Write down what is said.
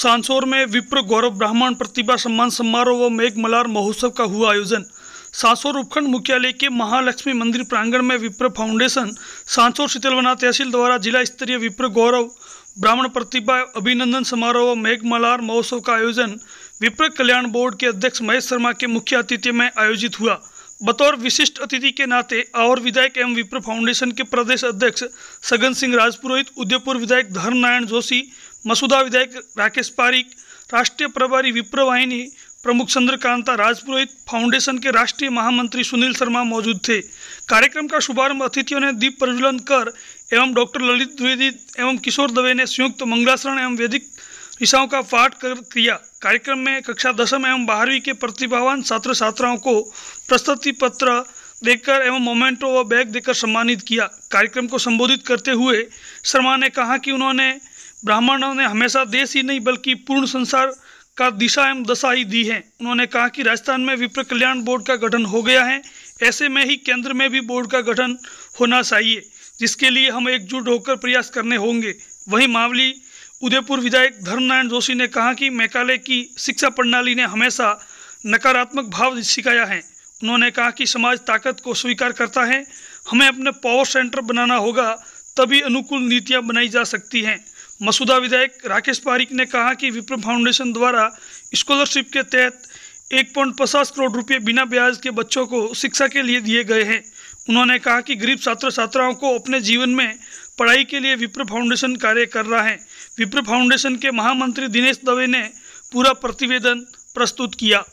सांसौर में विप्र गौरव ब्राह्मण प्रतिभा सम्मान समारोह व मेघ मलार महोत्सव का हुआ आयोजन सांसौर उपखंड मुख्यालय के महालक्ष्मी मंदिर प्रांगण में विप्र फाउंडेशन सांसौर शीतलवना तहसील द्वारा जिला स्तरीय विप्र गौरव ब्राह्मण प्रतिभा अभिनंदन समारोह व मेघ मलार महोत्सव का आयोजन विप्र कल्याण बोर्ड के अध्यक्ष महेश शर्मा के मुख्य अतिथि में आयोजित हुआ बतौर विशिष्ट अतिथि के नाते और विधायक एवं विप्र फाउंडेशन के प्रदेश अध्यक्ष सगन सिंह राजपुरोहित उदयपुर विधायक धर्मनारायण जोशी मसूदा विधायक राकेश पारिक राष्ट्रीय प्रभारी विप्रवाहिनी प्रमुख चंद्रकांता राजपुरोहित फाउंडेशन के राष्ट्रीय महामंत्री सुनील शर्मा मौजूद थे कार्यक्रम का शुभारंभ अतिथियों ने दीप प्रज्वलन कर एवं डॉक्टर ललित द्विवेदी एवं किशोर दवे ने संयुक्त मंगलाशरण एवं वैदिक ऋषाओं का पाठ कर किया कार्यक्रम में कक्षा दसम एवं बारहवीं के प्रतिभावान छात्र छात्राओं को प्रस्तुति पत्र देकर एवं मोमेंटो व बैग देकर सम्मानित किया कार्यक्रम को संबोधित करते हुए शर्मा ने कहा कि उन्होंने ब्राह्मणों ने हमेशा देश ही नहीं बल्कि पूर्ण संसार का दिशा एवं दशा ही दी है उन्होंने कहा कि राजस्थान में विप्र कल्याण बोर्ड का गठन हो गया है ऐसे में ही केंद्र में भी बोर्ड का गठन होना चाहिए जिसके लिए हम एकजुट होकर प्रयास करने होंगे वहीं मावली उदयपुर विधायक धर्मनारायण जोशी ने कहा कि मेघालय की शिक्षा प्रणाली ने हमेशा नकारात्मक भाव सिखाया है उन्होंने कहा कि समाज ताकत को स्वीकार करता है हमें अपने पावर सेंटर बनाना होगा तभी अनुकूल नीतियाँ बनाई जा सकती हैं मसूदा विधायक राकेश पारिक ने कहा कि विप्र फाउंडेशन द्वारा स्कॉलरशिप के तहत एक पॉइंट पचास करोड़ रुपये बिना ब्याज के बच्चों को शिक्षा के लिए दिए गए हैं उन्होंने कहा कि गरीब छात्र छात्राओं को अपने जीवन में पढ़ाई के लिए विप्र फाउंडेशन कार्य कर रहा है विप्र फाउंडेशन के महामंत्री दिनेश दवे ने पूरा प्रतिवेदन प्रस्तुत किया